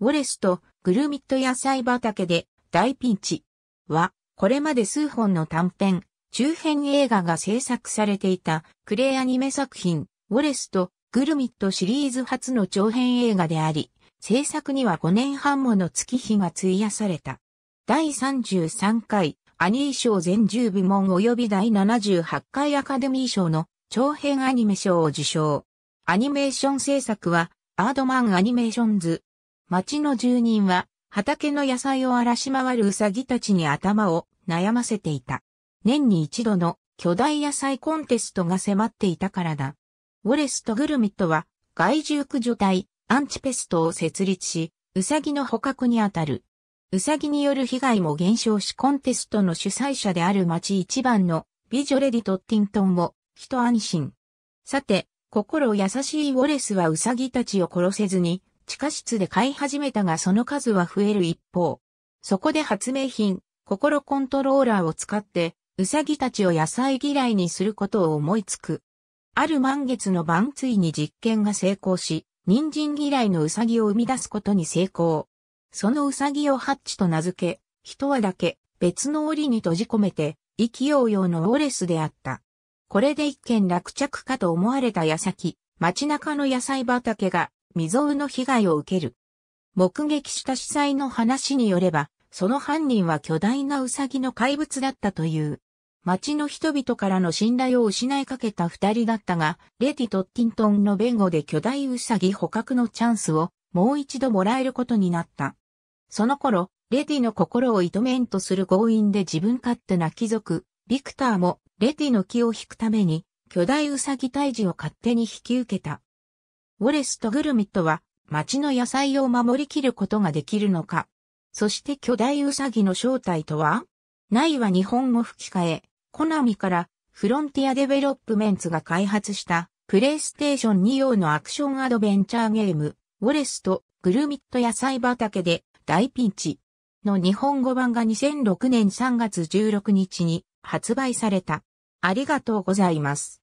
ウォレスとグルミット野菜畑で大ピンチは、これまで数本の短編、中編映画が制作されていたクレイアニメ作品、ウォレスとグルミットシリーズ初の長編映画であり、制作には5年半もの月日が費やされた。第33回アニー賞全10部門及び第78回アカデミー賞の長編アニメ賞を受賞。アニメーション制作はアードマンアニメーションズ町の住人は畑の野菜を荒らし回るウサギたちに頭を悩ませていた。年に一度の巨大野菜コンテストが迫っていたからだ。ウォレスとグルミットは害獣駆除隊アンチペストを設立し、ウサギの捕獲にあたる。ウサギによる被害も減少しコンテストの主催者である町一番の美女レディ・トッティントンも一安心。さて、心優しいウォレスはウサギたちを殺せずに地下室で飼い始めたがその数は増える一方、そこで発明品、心コントローラーを使って、ウサギたちを野菜嫌いにすることを思いつく。ある満月の晩ついに実験が成功し、人参嫌いのウサギを生み出すことに成功。そのウサギをハッチと名付け、一輪だけ別の檻に閉じ込めて、意気揚々のウォレスであった。これで一件落着かと思われた矢先、街中の野菜畑が未曾有の被害を受ける。目撃した司祭の話によれば、その犯人は巨大なウサギの怪物だったという。町の人々からの信頼を失いかけた二人だったが、レディ・トッティントンの弁護で巨大ウサギ捕獲のチャンスをもう一度もらえることになった。その頃、レディの心を糸んとする強引で自分勝手な貴族、ビクターもレディの気を引くために巨大ウサギ退治を勝手に引き受けた。ウォレスとグルミットは町の野菜を守りきることができるのかそして巨大ウサギの正体とはないは日本語吹き替え、コナミからフロンティアデベロップメンツが開発したプレイステーション2用のアクションアドベンチャーゲーム、ウォレスとグルミット野菜畑で大ピンチの日本語版が2006年3月16日に発売された。ありがとうございます。